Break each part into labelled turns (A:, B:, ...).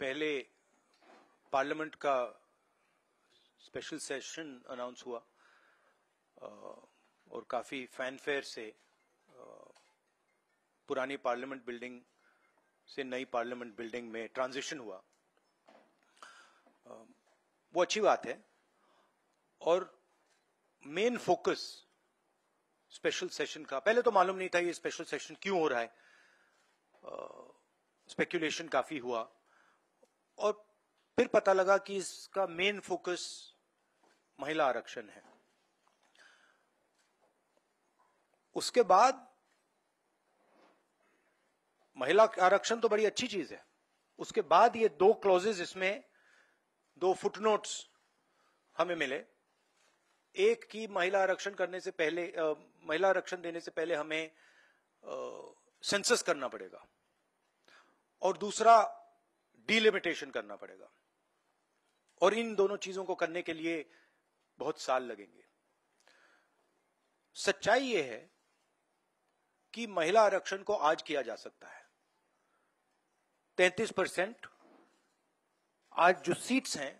A: पहले पार्लियामेंट का special session announce हुआ और काफी फैनफेयर से पुरानी पार्लियामेंट बिल्डिंग से नई पार्लियामेंट बिल्डिंग में ट्रांजिशन हुआ वो अच्छी बात है और मेन फोकस स्पेशल सेशन का पहले तो मालूम नहीं था ये स्पेशल सेशन क्यों हो रहा है स्पेक्यूलेशन काफी हुआ और फिर पता लगा कि इसका मेन फोकस महिला आरक्षण है उसके बाद महिला आरक्षण तो बड़ी अच्छी चीज है उसके बाद ये दो क्लॉजेज इसमें दो फुटनोट्स हमें मिले एक की महिला आरक्षण करने से पहले आ, महिला आरक्षण देने से पहले हमें सेंसस करना पड़ेगा और दूसरा डिलिमिटेशन करना पड़ेगा और इन दोनों चीजों को करने के लिए बहुत साल लगेंगे सच्चाई यह है कि महिला आरक्षण को आज किया जा सकता है 33 परसेंट आज जो सीट्स हैं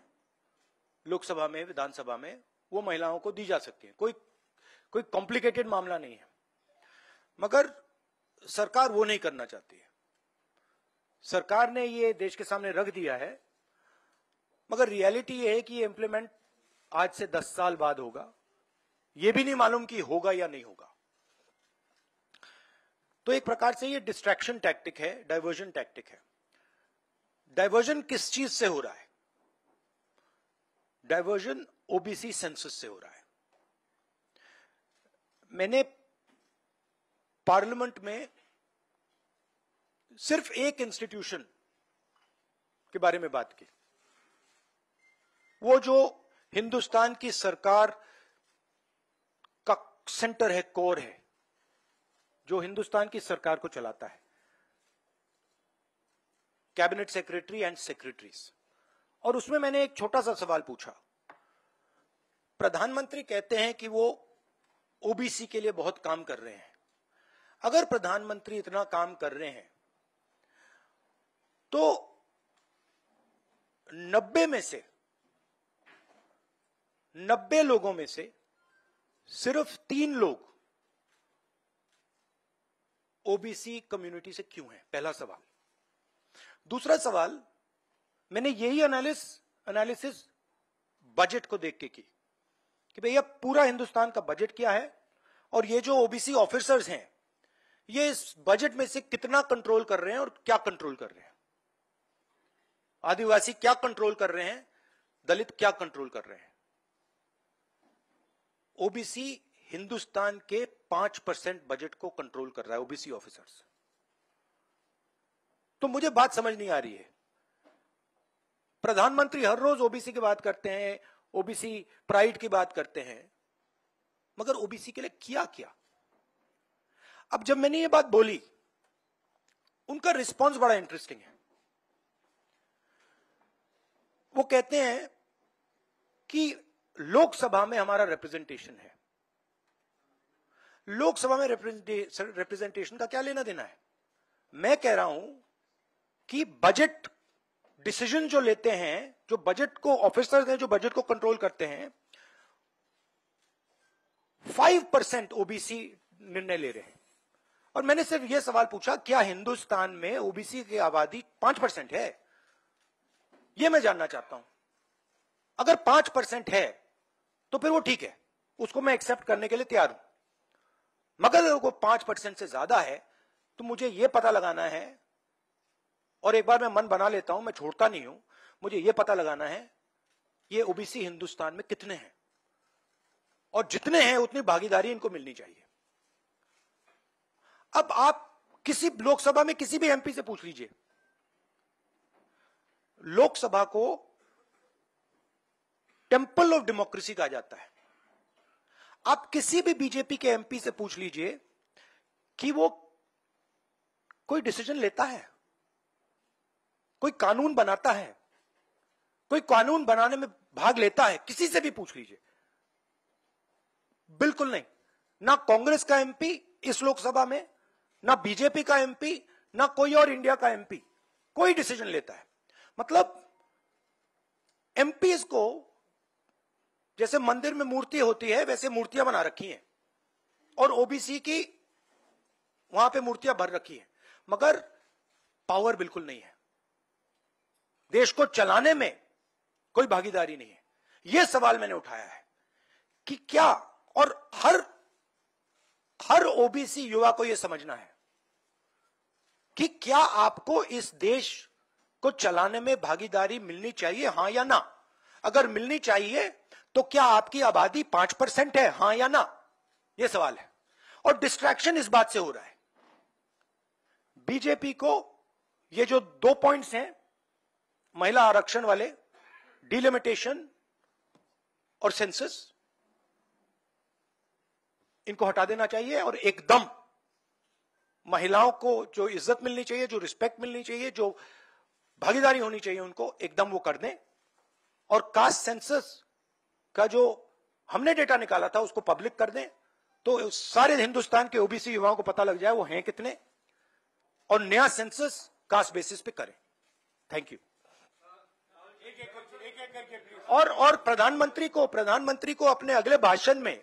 A: लोकसभा में विधानसभा में वो महिलाओं को दी जा सकती है कोई कोई कॉम्प्लिकेटेड मामला नहीं है मगर सरकार वो नहीं करना चाहती है सरकार ने ये देश के सामने रख दिया है मगर रियलिटी ये है कि ये इम्प्लीमेंट आज से दस साल बाद होगा ये भी नहीं मालूम कि होगा या नहीं होगा तो एक प्रकार से ये डिस्ट्रैक्शन टैक्टिक है डाइवर्जन टैक्टिक है डाइवर्जन किस चीज से हो रहा है डाइवर्जन ओबीसी सेंसस से हो रहा है मैंने पार्लियामेंट में सिर्फ एक इंस्टीट्यूशन के बारे में बात की वो जो हिंदुस्तान की सरकार का सेंटर है कोर है जो हिंदुस्तान की सरकार को चलाता है कैबिनेट सेक्रेटरी एंड सेक्रेटरीज और उसमें मैंने एक छोटा सा सवाल पूछा प्रधानमंत्री कहते हैं कि वो ओबीसी के लिए बहुत काम कर रहे हैं अगर प्रधानमंत्री इतना काम कर रहे हैं तो नब्बे में से नब्बे लोगों में से सिर्फ तीन लोग ओबीसी कम्युनिटी से क्यों है पहला सवाल दूसरा सवाल मैंने यही एनालिस एनालिसिस बजट को देख के की कि भैया पूरा हिंदुस्तान का बजट क्या है और ये जो ओबीसी ऑफिसर्स हैं ये इस बजट में से कितना कंट्रोल कर रहे हैं और क्या कंट्रोल कर रहे हैं आदिवासी क्या कंट्रोल कर रहे हैं दलित क्या कंट्रोल कर रहे हैं ओबीसी हिंदुस्तान के पांच परसेंट बजट को कंट्रोल कर रहा है ओबीसी ऑफिसर्स तो मुझे बात समझ नहीं आ रही है प्रधानमंत्री हर रोज ओबीसी की बात करते हैं ओबीसी प्राइड की बात करते हैं मगर ओबीसी के लिए किया क्या अब जब मैंने ये बात बोली उनका रिस्पांस बड़ा इंटरेस्टिंग है वो कहते हैं कि लोकसभा में हमारा रिप्रेजेंटेशन है लोकसभा में रिप्रेजेंटेशन का क्या लेना देना है मैं कह रहा हूं कि बजट डिसीजन जो लेते हैं जो बजट को ऑफिसर्स हैं जो बजट को कंट्रोल करते हैं फाइव परसेंट ओबीसी निर्णय ले रहे हैं और मैंने सिर्फ यह सवाल पूछा क्या हिंदुस्तान में ओबीसी की आबादी पांच परसेंट है यह मैं जानना चाहता हूं अगर पांच परसेंट है तो फिर वो ठीक है उसको मैं एक्सेप्ट करने के लिए तैयार हूं मगर अगर वो पांच परसेंट से ज्यादा है तो मुझे यह पता लगाना है और एक बार मैं मन बना लेता हूं मैं छोड़ता नहीं हूं मुझे यह पता लगाना है ये ओबीसी हिंदुस्तान में कितने हैं और जितने हैं उतनी भागीदारी इनको मिलनी चाहिए अब आप किसी लोकसभा में किसी भी एमपी से पूछ लीजिए लोकसभा को टेंपल ऑफ डेमोक्रेसी कहा जाता है आप किसी भी बीजेपी के एमपी से पूछ लीजिए कि वो कोई डिसीजन लेता है कोई कानून बनाता है कोई कानून बनाने में भाग लेता है किसी से भी पूछ लीजिए बिल्कुल नहीं ना कांग्रेस का एमपी इस लोकसभा में ना बीजेपी का एमपी ना कोई और इंडिया का एमपी कोई डिसीजन लेता है मतलब एमपीज को जैसे मंदिर में मूर्ति होती है वैसे मूर्तियां बना रखी हैं और ओबीसी की वहां पे मूर्तियां भर रखी हैं मगर पावर बिल्कुल नहीं है देश को चलाने में कोई भागीदारी नहीं है यह सवाल मैंने उठाया है कि क्या और हर हर ओबीसी युवा को यह समझना है कि क्या आपको इस देश को चलाने में भागीदारी मिलनी चाहिए हाँ या ना अगर मिलनी चाहिए तो क्या आपकी आबादी पांच परसेंट है हाँ या ना यह सवाल है और डिस्ट्रैक्शन इस बात से हो रहा है बीजेपी को ये जो दो पॉइंट्स हैं महिला आरक्षण वाले डिलिमिटेशन और सेंसस इनको हटा देना चाहिए और एकदम महिलाओं को जो इज्जत मिलनी चाहिए जो रिस्पेक्ट मिलनी चाहिए जो भागीदारी होनी चाहिए उनको एकदम वो कर दें और कास्ट सेंसस का जो हमने डेटा निकाला था उसको पब्लिक कर दें तो सारे हिंदुस्तान के ओबीसी युवाओं को पता लग जाए वो हैं कितने और नया सेंसस कास्ट बेसिस पे करें थैंक यू और और प्रधानमंत्री को प्रधानमंत्री को अपने अगले भाषण में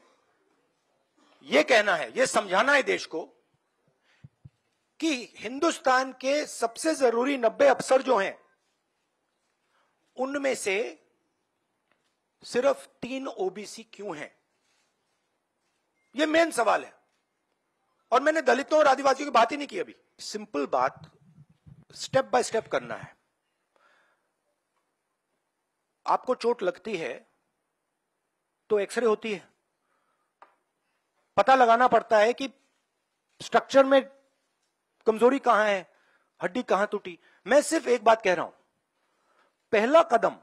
A: ये कहना है ये समझाना है देश को कि हिंदुस्तान के सबसे जरूरी नब्बे अफसर जो हैं उनमें से सिर्फ तीन ओबीसी क्यों हैं यह मेन सवाल है और मैंने दलितों और आदिवासियों की बात ही नहीं की अभी सिंपल बात स्टेप बाय स्टेप करना है आपको चोट लगती है तो एक्सरे होती है पता लगाना पड़ता है कि स्ट्रक्चर में कमजोरी कहां है हड्डी कहां टूटी मैं सिर्फ एक बात कह रहा हूं पहला कदम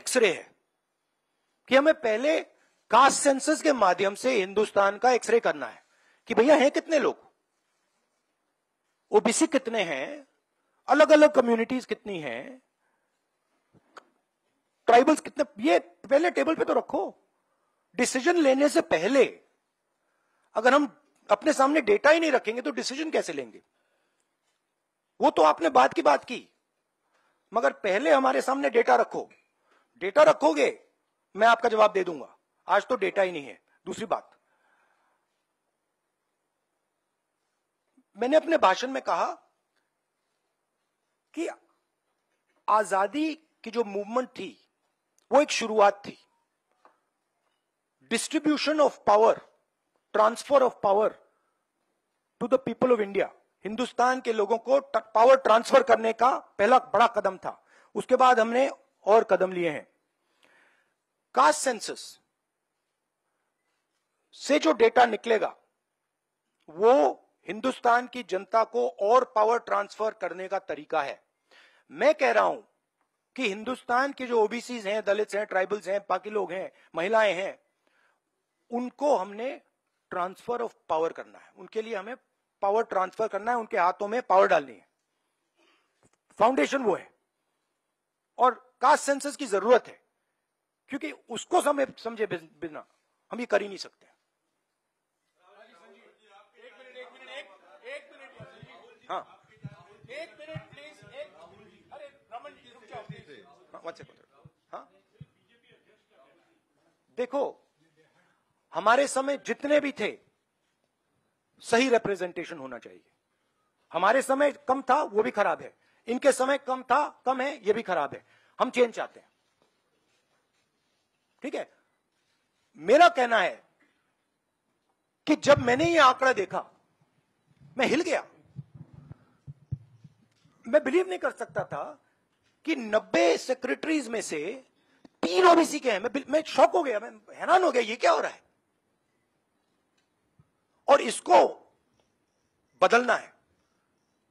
A: एक्सरे है कि हमें पहले कास्ट सेंसस के माध्यम से हिंदुस्तान का एक्सरे करना है कि भैया हैं कितने लोग ओबीसी कितने हैं अलग अलग कम्युनिटीज कितनी हैं ट्राइबल्स कितने ये पहले टेबल पे तो रखो डिसीजन लेने से पहले अगर हम अपने सामने डेटा ही नहीं रखेंगे तो डिसीजन कैसे लेंगे वो तो आपने बात की बात की मगर पहले हमारे सामने डेटा रखो डेटा रखोगे मैं आपका जवाब दे दूंगा आज तो डेटा ही नहीं है दूसरी बात मैंने अपने भाषण में कहा कि आजादी की जो मूवमेंट थी वो एक शुरुआत थी distribution of power transfer of power to the people of India Hindustan के लोगों को पावर ट्रांसफर करने का पहला बड़ा कदम था उसके बाद हमने और कदम लिए हैं कास्ट सेंसस से जो डेटा निकलेगा वो हिंदुस्तान की जनता को और पावर ट्रांसफर करने का तरीका है मैं कह रहा हूं कि हिंदुस्तान के जो ओबीसी हैं दलित हैं ट्राइबल्स हैं बाकी लोग हैं महिलाएं हैं उनको हमने ट्रांसफर ऑफ पावर करना है उनके लिए हमें पावर ट्रांसफर करना है उनके हाथों में पावर डालनी है फाउंडेशन वो है और कास्ट सेंसस की जरूरत है क्योंकि उसको समय समझे बिना हम ये कर ही नहीं सकते हाँ हाँ, हाँ। देखो हमारे समय जितने भी थे सही रिप्रेजेंटेशन होना चाहिए हमारे समय कम था वो भी खराब है इनके समय कम था कम है ये भी खराब है हम चेंज चाहते हैं ठीक है मेरा कहना है कि जब मैंने ये आंकड़ा देखा मैं हिल गया मैं बिलीव नहीं कर सकता था कि 90 सेक्रेटरीज में से तीन ओबीसी के हैं मैं मैं शौक हो गया मैं हैरान हो गया ये क्या हो रहा है और इसको बदलना है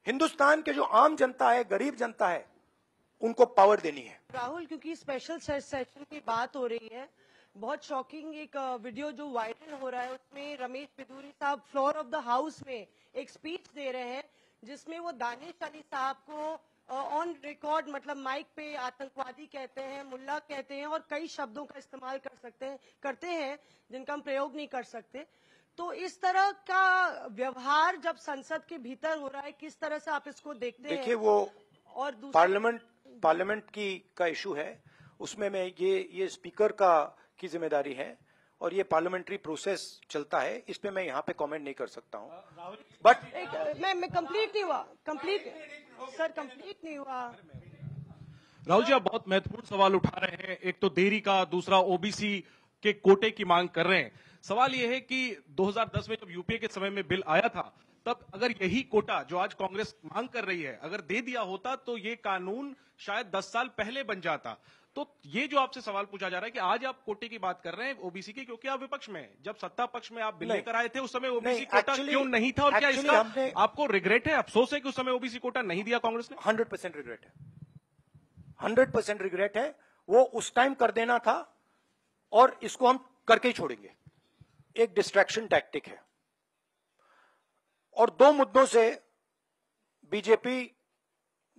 A: हिंदुस्तान के जो आम जनता है गरीब जनता है उनको पावर देनी है राहुल क्योंकि स्पेशल सेशन की बात हो रही है बहुत शॉकिंग एक वीडियो जो वायरल हो रहा है उसमें रमेश पिदूरी साहब फ्लोर ऑफ द हाउस में एक स्पीच दे रहे हैं जिसमें वो दानिश अली साहब को ऑन रिकॉर्ड मतलब माइक पे आतंकवादी कहते हैं मुल्ला कहते हैं और कई शब्दों का इस्तेमाल कर सकते हैं करते हैं जिनका हम प्रयोग नहीं कर सकते तो इस तरह का व्यवहार जब संसद के भीतर हो रहा है किस तरह से आप इसको देखते हैं देखिए वो और पार्लियामेंट पार्लियामेंट की का इशू है उसमें मैं ये ये स्पीकर का की जिम्मेदारी है और ये पार्लियामेंट्री प्रोसेस चलता है इसमें मैं यहाँ पे कमेंट नहीं कर सकता हूँ बट मैं मैं कंप्लीट नहीं हुआ कंप्लीट सर कंप्लीट नहीं हुआ राहुल जी आप बहुत महत्वपूर्ण सवाल उठा रहे हैं एक तो देरी का दूसरा ओबीसी के कोटे की मांग कर रहे हैं सवाल यह है कि 2010 में जब यूपीए के समय में बिल आया था तब अगर यही कोटा जो आज कांग्रेस मांग कर रही है अगर दे दिया होता तो ये कानून शायद 10 साल पहले बन जाता तो ये जो आपसे सवाल पूछा जा रहा है कि आज आप कोटे की बात कर रहे हैं ओबीसी की क्योंकि आप विपक्ष में जब सत्ता पक्ष में आप बिल लेकर आए थे उस समय ओबीसी कोटा actually, क्यों नहीं था और क्या इसका आपको रिग्रेट है अफसोस है कि उस समय ओबीसी कोटा नहीं दिया कांग्रेस ने हंड्रेड परसेंट रिग्रेट है हंड्रेड परसेंट रिग्रेट है वो उस टाइम कर देना था और इसको हम करके ही छोड़ेंगे एक डिस्ट्रैक्शन टैक्टिक है और दो मुद्दों से बीजेपी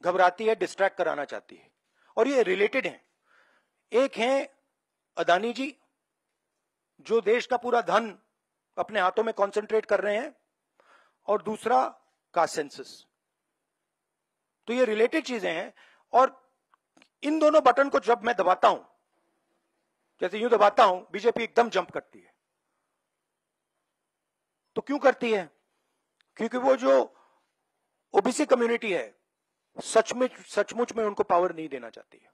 A: घबराती है डिस्ट्रैक्ट कराना चाहती है और ये रिलेटेड है एक है अदानी जी जो देश का पूरा धन अपने हाथों में कंसंट्रेट कर रहे हैं और दूसरा का सेंसस तो ये रिलेटेड चीजें हैं और इन दोनों बटन को जब मैं दबाता हूं जैसे यूं दबाता हूं बीजेपी एकदम जंप करती है तो क्यों करती है क्योंकि वो जो ओबीसी कम्युनिटी है सच में सचमुच में उनको पावर नहीं देना चाहती है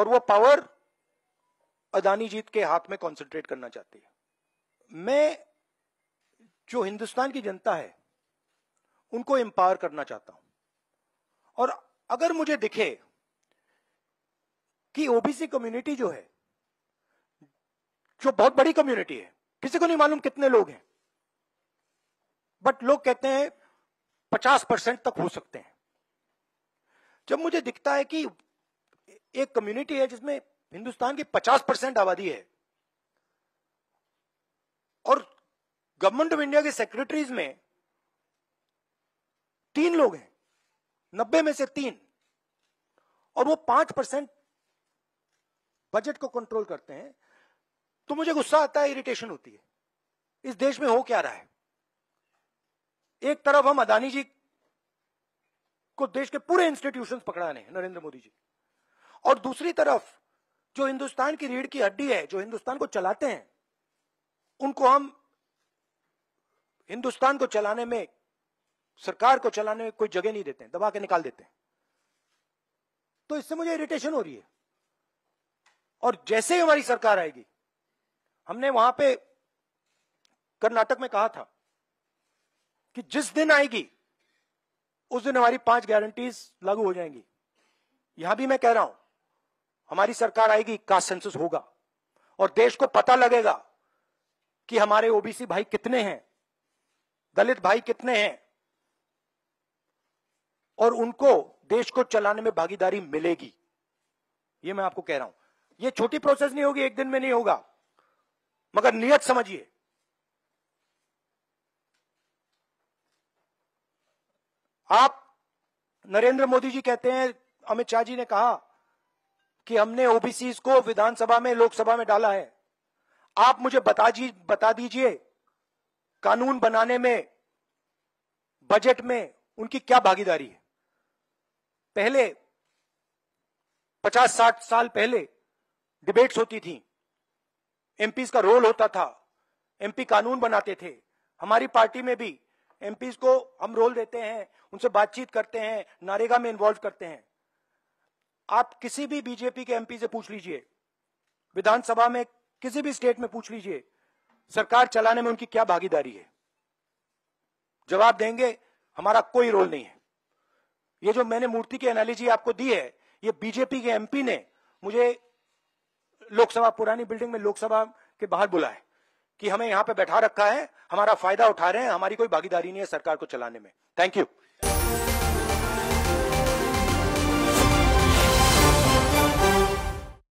A: और वो पावर अदानी जीत के हाथ में कॉन्सेंट्रेट करना चाहती है मैं जो हिंदुस्तान की जनता है उनको एम्पावर करना चाहता हूं और अगर मुझे दिखे कि ओबीसी कम्युनिटी जो है जो बहुत बड़ी कम्युनिटी है किसी को नहीं मालूम कितने लोग हैं बट लोग कहते हैं पचास परसेंट तक हो सकते हैं जब मुझे दिखता है कि एक कम्युनिटी है जिसमें हिंदुस्तान की पचास परसेंट आबादी है और गवर्नमेंट ऑफ इंडिया के सेक्रेटरीज में तीन लोग हैं नब्बे में से तीन और वो पांच परसेंट बजट को कंट्रोल करते हैं तो मुझे गुस्सा आता है इरिटेशन होती है इस देश में हो क्या रहा है एक तरफ हम अदानी जी को देश के पूरे इंस्टीट्यूशन पकड़ा रहे हैं नरेंद्र मोदी जी और दूसरी तरफ जो हिंदुस्तान की रीढ़ की हड्डी है जो हिंदुस्तान को चलाते हैं उनको हम हिंदुस्तान को चलाने में सरकार को चलाने में कोई जगह नहीं देते हैं दबा के निकाल देते हैं तो इससे मुझे इरिटेशन हो रही है और जैसे ही हमारी सरकार आएगी हमने वहां पे कर्नाटक में कहा था कि जिस दिन आएगी उस दिन हमारी पांच गारंटीज लागू हो जाएंगी यहां भी मैं कह रहा हूं हमारी सरकार आएगी का सेंसस होगा और देश को पता लगेगा कि हमारे ओबीसी भाई कितने हैं दलित भाई कितने हैं और उनको देश को चलाने में भागीदारी मिलेगी ये मैं आपको कह रहा हूं ये छोटी प्रोसेस नहीं होगी एक दिन में नहीं होगा मगर नियत समझिए आप नरेंद्र मोदी जी कहते हैं अमित शाह जी ने कहा कि हमने ओबीसी को विधानसभा में लोकसभा में डाला है आप मुझे बता जी बता दीजिए कानून बनाने में बजट में उनकी क्या भागीदारी है पहले पचास साठ साल पहले डिबेट्स होती थी एमपीज का रोल होता था एमपी कानून बनाते थे हमारी पार्टी में भी एमपीज को हम रोल देते हैं उनसे बातचीत करते हैं नारेगा में इन्वॉल्व करते हैं आप किसी भी बीजेपी के एमपी से पूछ लीजिए विधानसभा में किसी भी स्टेट में पूछ लीजिए सरकार चलाने में उनकी क्या भागीदारी है जवाब देंगे हमारा कोई रोल नहीं है ये जो मैंने मूर्ति की एनालिजी आपको दी है ये बीजेपी के एमपी ने मुझे लोकसभा पुरानी बिल्डिंग में लोकसभा के बाहर बुलाए कि हमें यहां पे बैठा रखा है हमारा फायदा उठा रहे हैं हमारी कोई भागीदारी नहीं है सरकार को चलाने में थैंक यू